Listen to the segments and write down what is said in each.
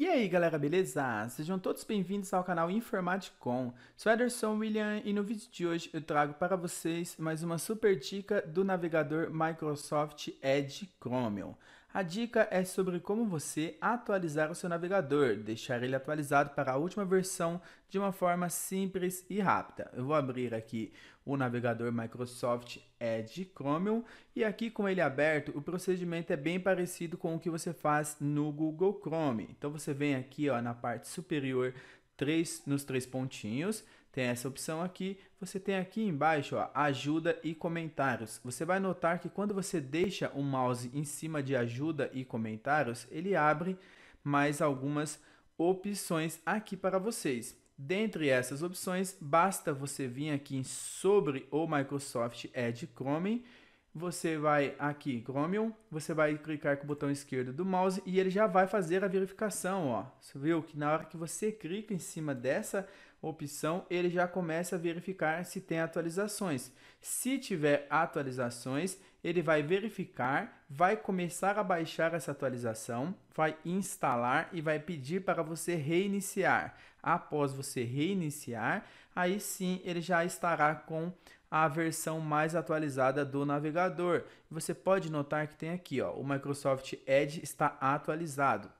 E aí galera, beleza? Sejam todos bem-vindos ao canal Informaticom. Sou Ederson William e no vídeo de hoje eu trago para vocês mais uma super dica do navegador Microsoft Edge Chromium. A dica é sobre como você atualizar o seu navegador, deixar ele atualizado para a última versão de uma forma simples e rápida. Eu vou abrir aqui o navegador Microsoft Edge Chromium e aqui com ele aberto, o procedimento é bem parecido com o que você faz no Google Chrome. Então você vem aqui ó, na parte superior três, nos três pontinhos, tem essa opção aqui. Você tem aqui embaixo, ó, ajuda e comentários. Você vai notar que quando você deixa o mouse em cima de ajuda e comentários, ele abre mais algumas opções aqui para vocês. Dentre essas opções, basta você vir aqui em sobre o Microsoft Edge Chrome você vai aqui, Chromium, você vai clicar com o botão esquerdo do mouse e ele já vai fazer a verificação, ó. Você viu que na hora que você clica em cima dessa opção, ele já começa a verificar se tem atualizações. Se tiver atualizações, ele vai verificar, vai começar a baixar essa atualização, vai instalar e vai pedir para você reiniciar. Após você reiniciar, aí sim ele já estará com a versão mais atualizada do navegador. Você pode notar que tem aqui, ó, o Microsoft Edge está atualizado.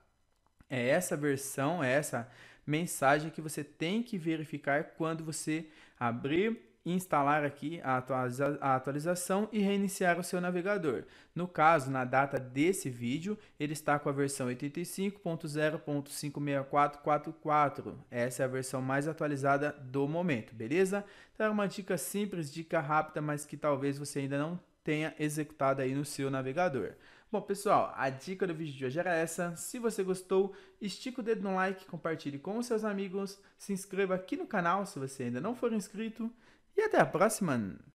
É essa versão, é essa mensagem que você tem que verificar quando você abrir instalar aqui a, atualiza a atualização e reiniciar o seu navegador. No caso, na data desse vídeo, ele está com a versão 85.0.56444. Essa é a versão mais atualizada do momento, beleza? Então é uma dica simples, dica rápida, mas que talvez você ainda não tenha executado aí no seu navegador. Bom, pessoal, a dica do vídeo de hoje era essa. Se você gostou, estica o dedo no like, compartilhe com os seus amigos, se inscreva aqui no canal se você ainda não for inscrito Ja, der a